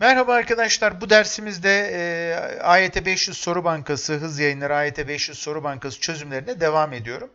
Merhaba arkadaşlar. Bu dersimizde e, AYT 500 Soru Bankası hız yayınları AYT 500 Soru Bankası çözümlerine devam ediyorum.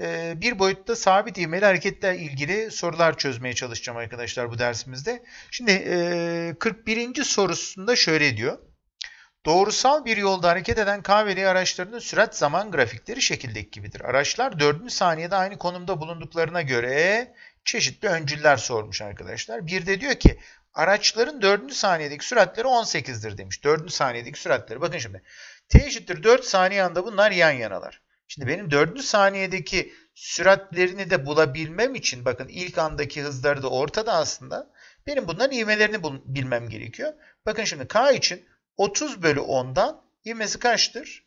E, bir boyutta sabit ivmeli hareketle ilgili sorular çözmeye çalışacağım arkadaşlar bu dersimizde. Şimdi e, 41. sorusunda şöyle diyor. Doğrusal bir yolda hareket eden KVL araçlarının sürat zaman grafikleri şekildeki gibidir. Araçlar 4. saniyede aynı konumda bulunduklarına göre çeşitli öncüller sormuş arkadaşlar. Bir de diyor ki Araçların 4. saniyedeki süratleri 18'dir demiş. 4. saniyedeki süratleri. Bakın şimdi. T eşittir 4 saniye anda bunlar yan yanalar. Şimdi benim 4. saniyedeki süratlerini de bulabilmem için bakın ilk andaki hızları da ortada aslında. Benim bunların ivmelerini bilmem gerekiyor. Bakın şimdi K için 30 bölü 10'dan ivmesi kaçtır?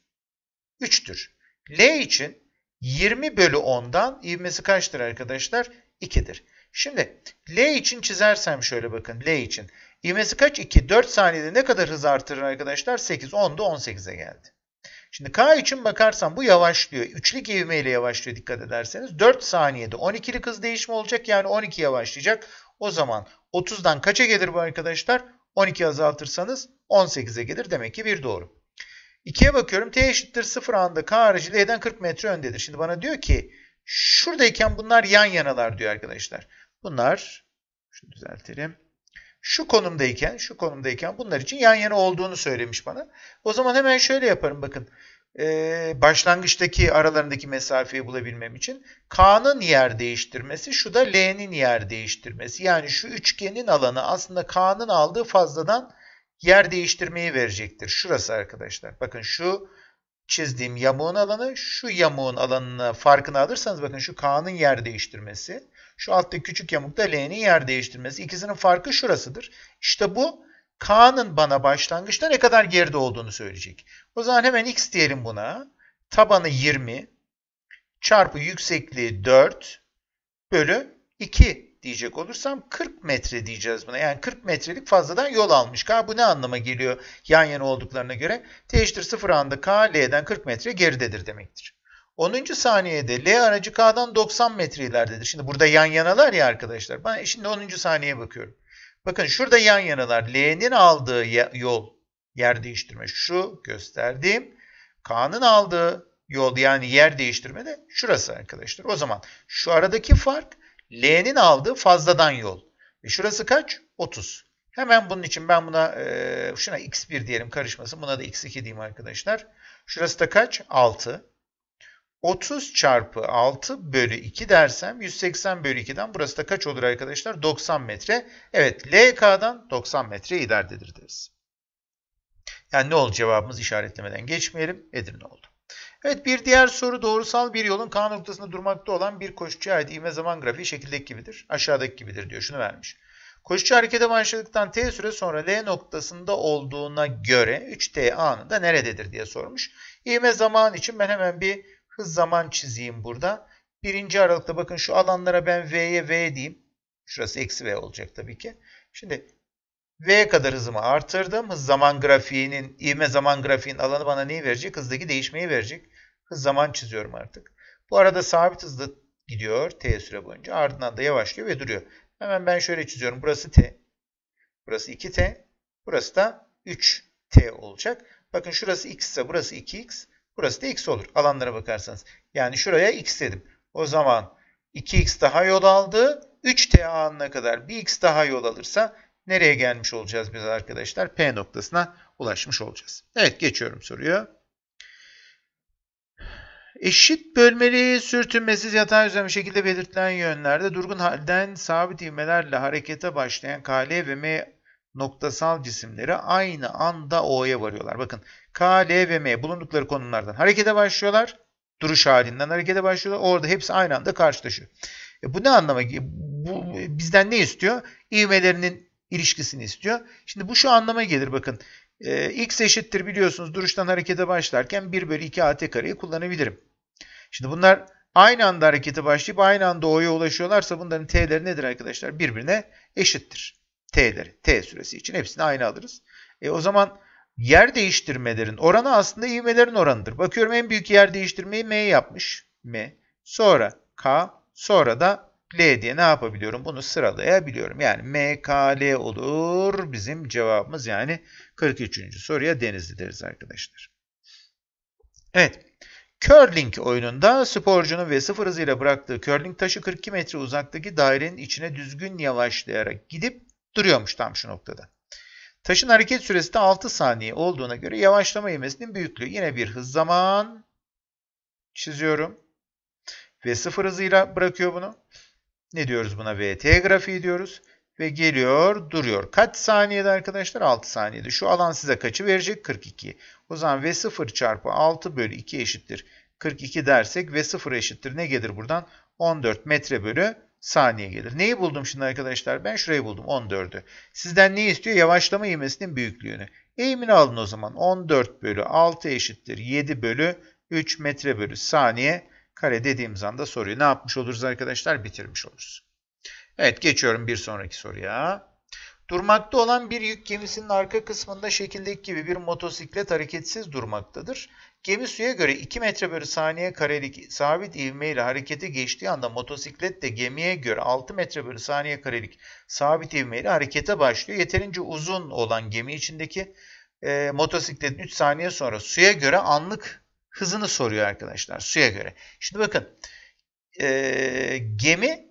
3'tür. L için 20 bölü 10'dan ivmesi kaçtır arkadaşlar? 2'dir. Şimdi L için çizersem şöyle bakın L için. İvmesi kaç? 2. 4 saniyede ne kadar hız artırır arkadaşlar? 8. 10'da 18'e geldi. Şimdi K için bakarsam bu yavaşlıyor. Üçlük ivmeyle yavaşlıyor dikkat ederseniz. 4 saniyede 12'lik hız değişimi olacak. Yani 12 yavaşlayacak. O zaman 30'dan kaça gelir bu arkadaşlar? 12 azaltırsanız 18'e gelir. Demek ki bir doğru. 2'ye bakıyorum. T eşittir 0 anda K aracı L'den 40 metre öndedir. Şimdi bana diyor ki şuradayken bunlar yan yanalar diyor arkadaşlar. Bunlar şunu düzeltelim. Şu konumdayken, şu konumdayken bunlar için yan yana olduğunu söylemiş bana. O zaman hemen şöyle yaparım bakın. Ee, başlangıçtaki aralarındaki mesafeyi bulabilmem için K'nın yer değiştirmesi, şu da L'nin yer değiştirmesi. Yani şu üçgenin alanı aslında K'nın aldığı fazladan yer değiştirmeyi verecektir. Şurası arkadaşlar. Bakın şu çizdiğim yamuğun alanı şu yamuğun alanına farkını alırsanız bakın şu K'nın yer değiştirmesi. Şu alttaki küçük yamukta L'nin yer değiştirmesi. İkisinin farkı şurasıdır. İşte bu K'nın bana başlangıçta ne kadar geride olduğunu söyleyecek. O zaman hemen x diyelim buna. Tabanı 20 çarpı yüksekliği 4 bölü 2 diyecek olursam 40 metre diyeceğiz buna. Yani 40 metrelik fazladan yol almış. K bu ne anlama geliyor yan yana olduklarına göre? Değiştir eşittir 0 anda K L'den 40 metre geridedir demektir. 10. saniyede L aracı K'dan 90 metre ileridedir. Şimdi burada yan yanalar ya arkadaşlar. Ben şimdi 10. saniyeye bakıyorum. Bakın şurada yan yanalar. L'nin aldığı yol yer değiştirme şu gösterdiğim. K'nın aldığı yol yani yer değiştirme de şurası arkadaşlar. O zaman şu aradaki fark L'nin aldığı fazladan yol. E şurası kaç? 30. Hemen bunun için ben buna e, şuna x1 diyelim karışmasın. Buna da x2 diyeyim arkadaşlar. Şurası da kaç? 6. 30 çarpı 6 bölü 2 dersem 180 bölü 2'den burası da kaç olur arkadaşlar? 90 metre. Evet LK'dan 90 metre ilerdedir deriz. Yani ne oldu cevabımız işaretlemeden geçmeyelim. Edirne oldu. Evet bir diğer soru doğrusal bir yolun K noktasında durmakta olan bir koşucuya ait ivme zaman grafiği şekildeki gibidir. Aşağıdaki gibidir diyor. Şunu vermiş. Koşucu harekete başladıktan t süre sonra L noktasında olduğuna göre 3t anında nerededir diye sormuş. İvme zaman için ben hemen bir hız zaman çizeyim burada. Birinci aralıkta bakın şu alanlara ben V'ye V diyeyim. Şurası eksi V olacak tabii ki. Şimdi V kadar hızımı artırdım. Hız zaman grafiğinin, ivme zaman grafiğinin alanı bana neyi verecek? Hızdaki değişmeyi verecek. Hız zaman çiziyorum artık. Bu arada sabit hızda gidiyor T süre boyunca. Ardından da yavaşlıyor ve duruyor. Hemen ben şöyle çiziyorum. Burası T. Burası 2T. Burası da 3T olacak. Bakın şurası X ise burası 2X. Burası da x olur alanlara bakarsanız. Yani şuraya x dedim. O zaman 2x daha yol aldı. 3t anına kadar bir x daha yol alırsa nereye gelmiş olacağız biz arkadaşlar? P noktasına ulaşmış olacağız. Evet geçiyorum soruyu. Eşit bölmeli sürtünmesiz yatay düzlem şekilde belirtilen yönlerde durgun halden sabit ivmelerle harekete başlayan KL ve M noktasal cisimleri aynı anda O'ya varıyorlar. Bakın K, L ve M bulundukları konumlardan harekete başlıyorlar. Duruş halinden harekete başlıyorlar. Orada hepsi aynı anda karşılaşıyor. E bu ne anlama bu bizden ne istiyor? İvmelerinin ilişkisini istiyor. Şimdi bu şu anlama gelir bakın. E, x eşittir biliyorsunuz duruştan harekete başlarken 1 bölü 2 at kareyi kullanabilirim. Şimdi bunlar aynı anda harekete başlayıp aynı anda o'ya ulaşıyorlarsa bunların t'leri nedir arkadaşlar? Birbirine eşittir. T'leri. T süresi için hepsini aynı alırız. E, o zaman yer değiştirmelerin oranı aslında ivmelerin oranıdır. Bakıyorum en büyük yer değiştirmeyi M yapmış. M. Sonra K. Sonra da L diye ne yapabiliyorum? Bunu sıralayabiliyorum. Yani M, K, L olur bizim cevabımız. Yani 43. soruya denizlidiriz arkadaşlar. Evet. Curling oyununda sporcunun ve sıfır hızıyla bıraktığı curling taşı 42 metre uzaktaki dairenin içine düzgün yavaşlayarak gidip duruyormuş tam şu noktada. Taşın hareket süresi de 6 saniye olduğuna göre yavaşlama ivmesinin büyüklüğü. Yine bir hız zaman çiziyorum. Ve sıfır hızıyla bırakıyor bunu. Ne diyoruz buna? VT grafiği diyoruz. Ve geliyor duruyor. Kaç saniyede arkadaşlar? 6 saniyede. Şu alan size kaçı verecek? 42. O zaman V0 çarpı 6 bölü 2 eşittir. 42 dersek V0 eşittir. Ne gelir buradan? 14 metre bölü saniye gelir. Neyi buldum şimdi arkadaşlar? Ben şurayı buldum 14'ü. Sizden ne istiyor? Yavaşlama eğmesinin büyüklüğünü. Eğimini alın o zaman. 14 bölü 6 eşittir 7 bölü 3 metre bölü saniye kare dediğimiz anda soruyu ne yapmış oluruz arkadaşlar? Bitirmiş oluruz. Evet geçiyorum bir sonraki soruya. Durmakta olan bir yük gemisinin arka kısmında şekildeki gibi bir motosiklet hareketsiz durmaktadır. Gemi suya göre 2 metre bölü saniye karelik sabit ivmeyle harekete geçtiği anda motosiklet de gemiye göre 6 metre bölü saniye karelik sabit ivmeyle harekete başlıyor. Yeterince uzun olan gemi içindeki e, motosikletin 3 saniye sonra suya göre anlık hızını soruyor arkadaşlar. Suya göre. Şimdi bakın e, gemi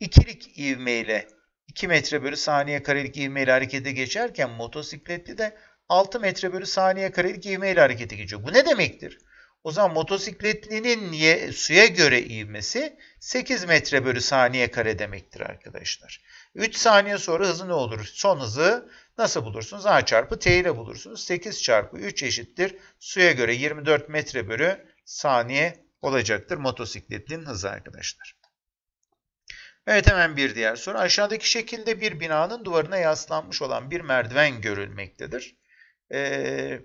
ikilik ivmeyle 2 metre bölü saniye karelik ivmeyle harekete geçerken motosikletli de 6 metre bölü saniye karelik ivmeyle harekete geçiyor. Bu ne demektir? O zaman motosikletlinin niye suya göre ivmesi 8 metre bölü saniye kare demektir arkadaşlar. 3 saniye sonra hızı ne olur? Son hızı nasıl bulursunuz? A çarpı T ile bulursunuz. 8 çarpı 3 eşittir. Suya göre 24 metre bölü saniye olacaktır motosikletlinin hızı arkadaşlar. Evet hemen bir diğer soru. Aşağıdaki şekilde bir binanın duvarına yaslanmış olan bir merdiven görülmektedir. Ee,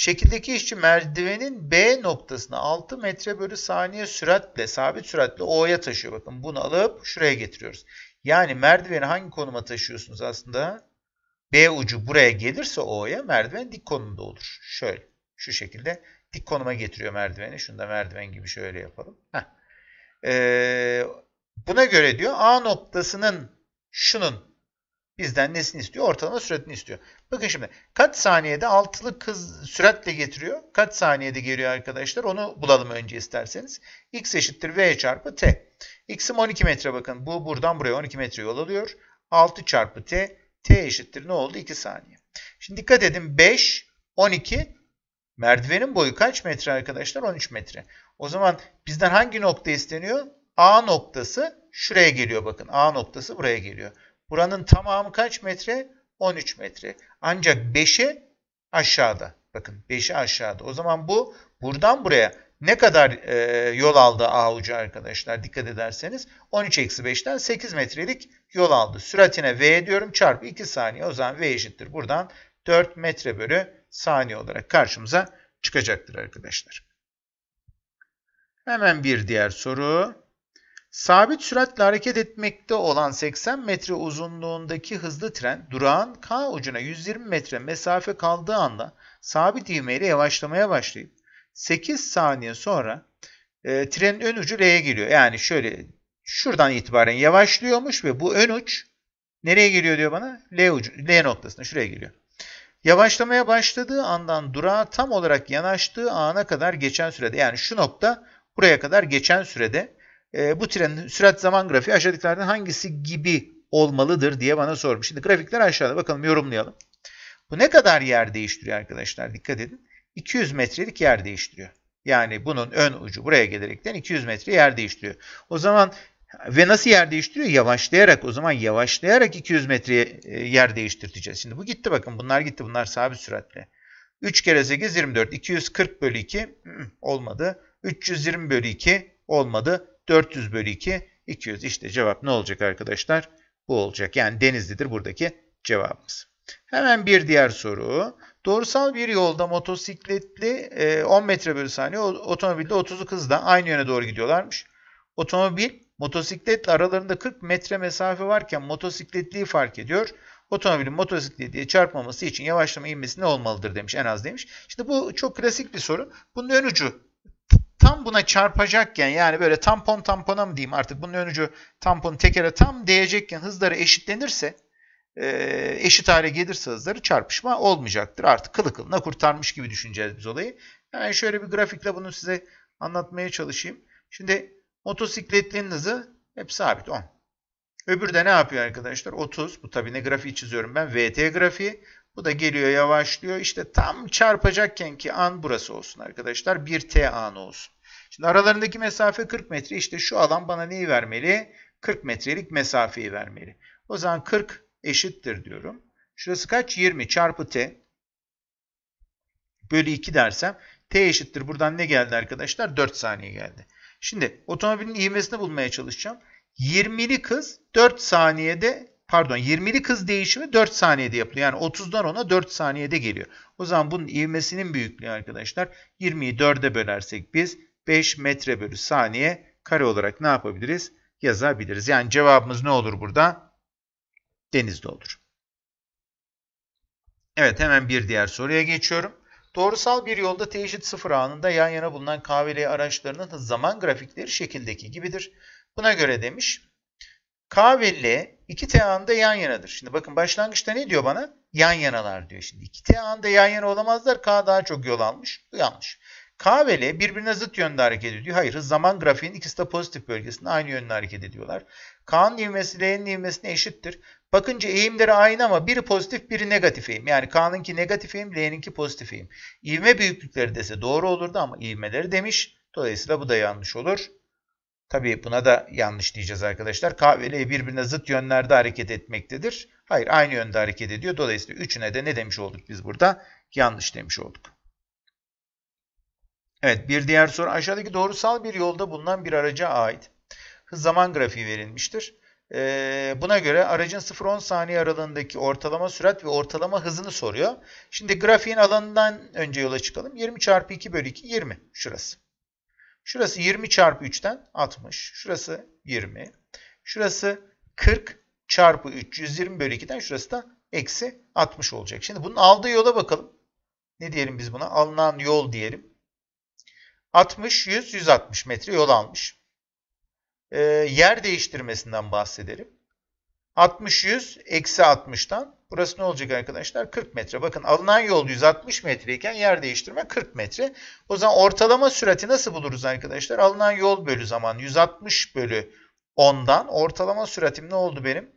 şekildeki işçi merdivenin B noktasını 6 metre bölü saniye süratle, sabit süratle O'ya taşıyor. Bakın bunu alıp şuraya getiriyoruz. Yani merdiveni hangi konuma taşıyorsunuz aslında? B ucu buraya gelirse O'ya merdiven dik konumda olur. Şöyle şu şekilde dik konuma getiriyor merdiveni. Şunu da merdiven gibi şöyle yapalım. Heh. Ee, Buna göre diyor A noktasının şunun bizden nesini istiyor? Ortalama süratini istiyor. Bakın şimdi kaç saniyede altılı kız süratle getiriyor? Kaç saniyede geliyor arkadaşlar? Onu bulalım önce isterseniz. X eşittir V çarpı T. X'im 12 metre bakın. Bu buradan buraya 12 metre yol alıyor. 6 çarpı T. T eşittir ne oldu? 2 saniye. Şimdi dikkat edin 5, 12 merdivenin boyu kaç metre arkadaşlar? 13 metre. O zaman bizden hangi nokta isteniyor? A noktası şuraya geliyor bakın. A noktası buraya geliyor. Buranın tamamı kaç metre? 13 metre. Ancak 5'e aşağıda. Bakın 5'i aşağıda. O zaman bu buradan buraya ne kadar e, yol aldı A ucu arkadaşlar dikkat ederseniz 13 eksi 5'ten 8 metrelik yol aldı. Süratine V diyorum çarpı 2 saniye o zaman V eşittir. Buradan 4 metre bölü saniye olarak karşımıza çıkacaktır arkadaşlar. Hemen bir diğer soru. Sabit süratle hareket etmekte olan 80 metre uzunluğundaki hızlı tren durağın K ucuna 120 metre mesafe kaldığı anda sabit ivmeyle yavaşlamaya başlayıp 8 saniye sonra e, trenin ön ucu R'ye geliyor. Yani şöyle şuradan itibaren yavaşlıyormuş ve bu ön uç nereye geliyor diyor bana? L, ucu, L noktasına şuraya geliyor. Yavaşlamaya başladığı andan durağa tam olarak yanaştığı ana kadar geçen sürede yani şu nokta buraya kadar geçen sürede ee, bu trenin sürat zaman grafiği aşağıdakilerden hangisi gibi olmalıdır diye bana sormuş. Şimdi grafikler aşağıda bakalım yorumlayalım. Bu ne kadar yer değiştiriyor arkadaşlar dikkat edin. 200 metrelik yer değiştiriyor. Yani bunun ön ucu buraya gelerekten 200 metre yer değiştiriyor. O zaman ve nasıl yer değiştiriyor? Yavaşlayarak o zaman yavaşlayarak 200 metre e, yer değiştirteceğiz. Şimdi bu gitti bakın bunlar gitti bunlar sabit süratle. 3 kere 8 24 240 bölü 2 hmm, olmadı. 320 bölü 2 olmadı. 400 bölü 2 200. İşte cevap ne olacak arkadaşlar? Bu olacak. Yani Denizli'dir buradaki cevabımız. Hemen bir diğer soru. Doğrusal bir yolda motosikletli 10 e, metre bölü saniye otomobilde 30'luk hızla aynı yöne doğru gidiyorlarmış. Otomobil motosikletle aralarında 40 metre mesafe varken motosikletliyi fark ediyor. Otomobilin motosikletiye çarpmaması için yavaşlama inmesi ne olmalıdır demiş en az demiş. Şimdi bu çok klasik bir soru. Bunun ön ucu tam buna çarpacakken yani böyle tampon tampona mı diyeyim artık bunun önücü tampon tekere tam değecekken hızları eşitlenirse e, eşit hale gelirse hızları çarpışma olmayacaktır. Artık kılı kılına kurtarmış gibi düşüneceğiz biz olayı. Yani şöyle bir grafikle bunu size anlatmaya çalışayım. Şimdi motosikletlerin hızı hep sabit 10. Öbürde ne yapıyor arkadaşlar? 30. Bu tabi ne grafiği çiziyorum ben? VT grafiği. Bu da geliyor yavaşlıyor. İşte tam çarpacakken ki an burası olsun arkadaşlar. Bir T anı olsun. Şimdi aralarındaki mesafe 40 metre. İşte şu alan bana neyi vermeli? 40 metrelik mesafeyi vermeli. O zaman 40 eşittir diyorum. Şurası kaç? 20 çarpı T bölü 2 dersem T eşittir. Buradan ne geldi arkadaşlar? 4 saniye geldi. Şimdi otomobilin ivmesini bulmaya çalışacağım. 20'li kız 4 saniyede pardon 20'li kız değişimi 4 saniyede yapılıyor. Yani 30'dan 10'a 4 saniyede geliyor. O zaman bunun ivmesinin büyüklüğü arkadaşlar 20'yi 4'e bölersek biz 5 metre bölü saniye kare olarak ne yapabiliriz? Yazabiliriz. Yani cevabımız ne olur burada? Denizde olur. Evet hemen bir diğer soruya geçiyorum. Doğrusal bir yolda teşit sıfır anında yan yana bulunan KVL araçlarının zaman grafikleri şekildeki gibidir. Buna göre demiş K ve L iki teğanda yan yanadır. Şimdi bakın başlangıçta ne diyor bana? Yan yanalar diyor. Şimdi iki teğanda yan yana olamazlar. K daha çok yol almış. Bu yanlış. K ve L birbirine zıt yönde hareket ediyor. Hayır zaman grafiğinin ikisi de pozitif bölgesinde aynı yönde hareket ediyorlar. K'nın ivmesi L'nin ivmesine eşittir. Bakınca eğimleri aynı ama biri pozitif biri negatif eğim. Yani K'nınki negatif eğim L'ninki pozitif eğim. İvme büyüklükleri dese doğru olurdu ama ivmeleri demiş. Dolayısıyla bu da yanlış olur. Tabii buna da yanlış diyeceğiz arkadaşlar. K ve L birbirine zıt yönlerde hareket etmektedir. Hayır aynı yönde hareket ediyor. Dolayısıyla üçüne de ne demiş olduk biz burada? Yanlış demiş olduk. Evet bir diğer soru aşağıdaki doğrusal bir yolda bulunan bir araca ait hız zaman grafiği verilmiştir. Ee, buna göre aracın 0-10 saniye aralığındaki ortalama sürat ve ortalama hızını soruyor. Şimdi grafiğin alanından önce yola çıkalım. 20 çarpı 2 bölü 2 20 şurası. Şurası 20 çarpı 3'ten 60. Şurası 20. Şurası 40 çarpı 3. 120 bölü 2'den şurası da eksi 60 olacak. Şimdi bunun aldığı yola bakalım. Ne diyelim biz buna? Alınan yol diyelim. 60, 100, 160 metre yol almış. E, yer değiştirmesinden bahsedelim. 60 100 eksi 60'tan. Burası ne olacak arkadaşlar? 40 metre. Bakın alınan yol 160 metreyken yer değiştirme 40 metre. O zaman ortalama sürati nasıl buluruz arkadaşlar? Alınan yol bölü zaman 160 bölü 10'dan. Ortalama süratim ne oldu benim?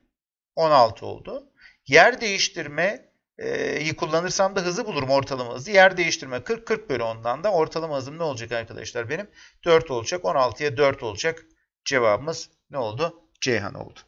16 oldu. Yer değiştirme e, kullanırsam da hızı bulurum ortalama hızı. Yer değiştirme 40 40 bölü 10'dan da ortalama hızım ne olacak arkadaşlar? Benim 4 olacak. 16'ya 4 olacak. Cevabımız ne oldu? Ceyhan oldu.